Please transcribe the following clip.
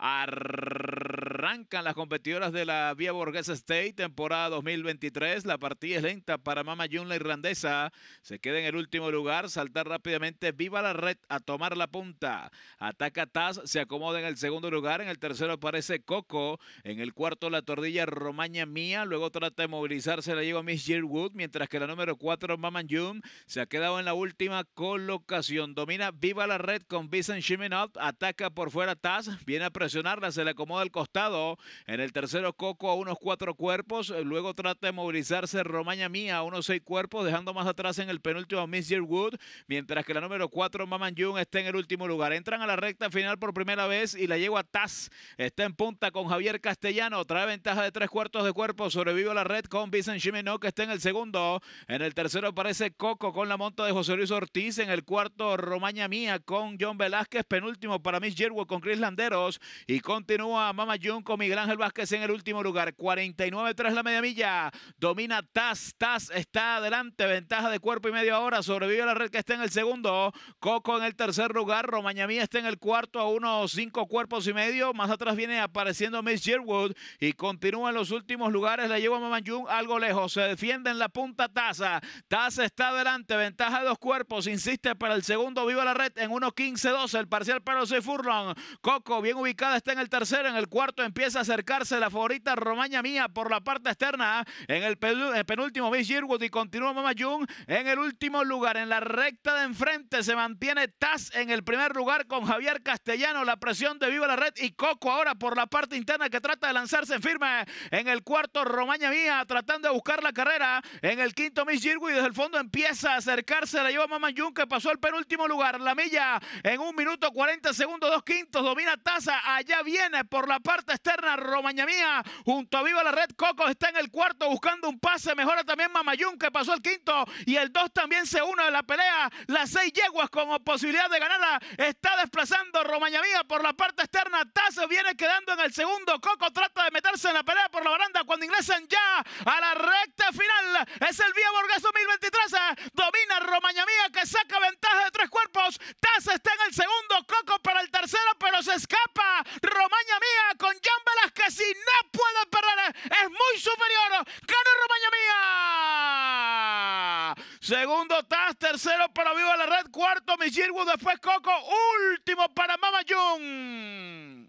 Arr Arrancan las competidoras de la Vía Borghese State, temporada 2023. La partida es lenta para Mama June la irlandesa. Se queda en el último lugar, saltar rápidamente, viva la red, a tomar la punta. Ataca Taz, se acomoda en el segundo lugar. En el tercero aparece Coco. En el cuarto, la tordilla Romaña Mía. Luego trata de movilizarse, la lleva Miss Wood, mientras que la número 4, Mama June se ha quedado en la última colocación. Domina viva la red con Vincent Shiminov. Ataca por fuera Taz, viene a presionarla, se le acomoda el costado. En el tercero, Coco a unos cuatro cuerpos. Eh, luego trata de movilizarse Romaña Mía a unos seis cuerpos, dejando más atrás en el penúltimo a Miss Wood, mientras que la número cuatro, mama Jung, está en el último lugar. Entran a la recta final por primera vez y la lleva Taz está en punta con Javier Castellano. Trae ventaja de tres cuartos de cuerpo. Sobrevive a la red con Vincent Chimeno, que está en el segundo. En el tercero aparece Coco con la monta de José Luis Ortiz. En el cuarto, Romaña Mía con John Velázquez. Penúltimo para Miss Jerwood con Chris Landeros. Y continúa Mama Jung con Miguel Ángel Vázquez en el último lugar. 49 3 la media milla. Domina Taz. Taz está adelante. Ventaja de cuerpo y medio ahora, Sobrevive la red que está en el segundo. Coco en el tercer lugar. Romañamí está en el cuarto a unos cinco cuerpos y medio. Más atrás viene apareciendo Miss Sherwood y continúa en los últimos lugares. La lleva Mamayun algo lejos. Se defiende en la punta Taza. Taz está adelante. Ventaja de dos cuerpos. Insiste para el segundo. Viva la red en unos 15 12 El parcial para los Furlong. Coco bien ubicada está en el tercero. En el cuarto empieza a acercarse la favorita Romaña Mía por la parte externa ¿ah? en el, penúltimo Miss Yearwood y continúa Mama June en el último lugar. En la recta de enfrente se mantiene Taz en el primer lugar con Javier Castellano. La presión de Viva la Red y Coco ahora por la parte interna que trata de lanzarse firme. En el cuarto Romaña Mía tratando de buscar la carrera. En el quinto Miss Yearwood y desde el fondo empieza a acercarse. La lleva Mama Jun, que pasó al penúltimo lugar. La milla en un minuto 40 segundos, dos quintos. Domina Taza. Allá viene por la parte externa. Romaña mía junto a Viva la Red coco está en el cuarto buscando un pase. Mejora también Mamayun que pasó el quinto. Y el 2 también se une de la pelea. Las seis yeguas con posibilidad de ganarla. Está desplazando romaña mía por la parte externa. tazo viene quedando en el segundo. Coco trata de meterse en la pelea por la baranda cuando ingresan ya a la recta final. Es el Vía Borges 2023. Domina Romaña Mía que saca Segundo Taz, tercero para Viva la Red, cuarto Michirwood, después Coco, último para Mama Jung.